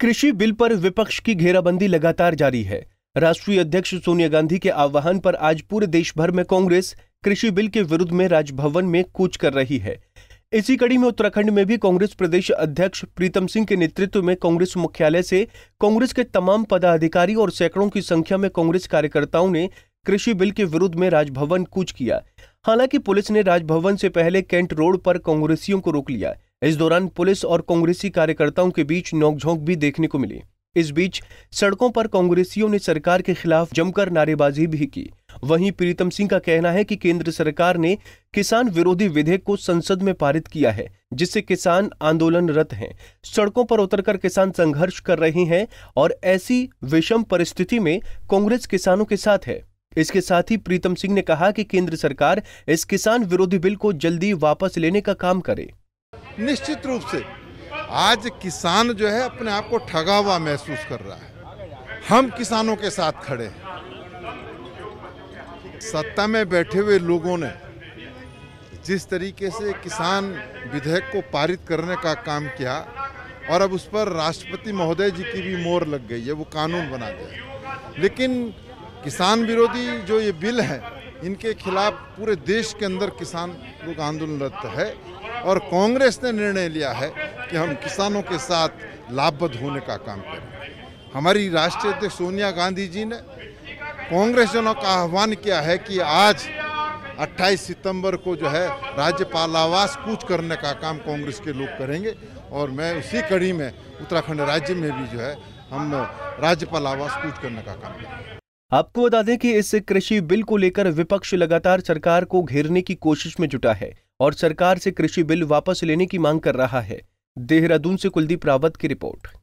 कृषि बिल पर विपक्ष की घेराबंदी लगातार जारी है राष्ट्रीय अध्यक्ष सोनिया गांधी के आह्वान पर आज पूरे देश भर में कांग्रेस कृषि बिल के विरुद्ध में राजभवन में कूच कर रही है इसी कड़ी में उत्तराखंड में भी कांग्रेस प्रदेश अध्यक्ष प्रीतम सिंह के नेतृत्व में कांग्रेस मुख्यालय से कांग्रेस के तमाम पदाधिकारी और सैकड़ों की संख्या में कांग्रेस कार्यकर्ताओं ने कृषि बिल के विरुद्ध में राजभवन कूच किया हालांकि पुलिस ने राजभवन से पहले कैंट रोड पर कांग्रेसियों को रोक लिया है इस दौरान पुलिस और कांग्रेसी कार्यकर्ताओं के बीच नोकझोंक भी देखने को मिली इस बीच सड़कों पर कांग्रेसियों ने सरकार के खिलाफ जमकर नारेबाजी भी की वहीं प्रीतम सिंह का कहना है कि केंद्र सरकार ने किसान विरोधी विधेयक को संसद में पारित किया है जिससे किसान आंदोलनरत हैं सड़कों पर उतरकर किसान संघर्ष कर रहे हैं और ऐसी विषम परिस्थिति में कांग्रेस किसानों के साथ है इसके साथ ही प्रीतम सिंह ने कहा कि केंद्र सरकार इस किसान विरोधी बिल को जल्दी वापस लेने का काम करे निश्चित रूप से आज किसान जो है अपने आप को ठगा हुआ महसूस कर रहा है हम किसानों के साथ खड़े हैं सत्ता में बैठे हुए लोगों ने जिस तरीके से किसान विधेयक को पारित करने का काम किया और अब उस पर राष्ट्रपति महोदय जी की भी मोर लग गई है वो कानून बना दिया लेकिन किसान विरोधी जो ये बिल है इनके खिलाफ पूरे देश के अंदर किसान लोग आंदोलनरत है और कांग्रेस ने निर्णय लिया है कि हम किसानों के साथ लाभबद्ध होने का काम करें हमारी राष्ट्रीय अध्यक्ष सोनिया गांधी जी ने कांग्रेसजनों का आह्वान किया है कि आज 28 सितंबर को जो है राज्यपाल आवास कूच करने का काम कांग्रेस के लोग करेंगे और मैं उसी कड़ी में उत्तराखंड राज्य में भी जो है हम राज्यपाल आवास कूच करने का काम करेंगे आपको बता दें कि इस कृषि बिल को लेकर विपक्ष लगातार सरकार को घेरने की कोशिश में जुटा है और सरकार से कृषि बिल वापस लेने की मांग कर रहा है देहरादून से कुलदीप रावत की रिपोर्ट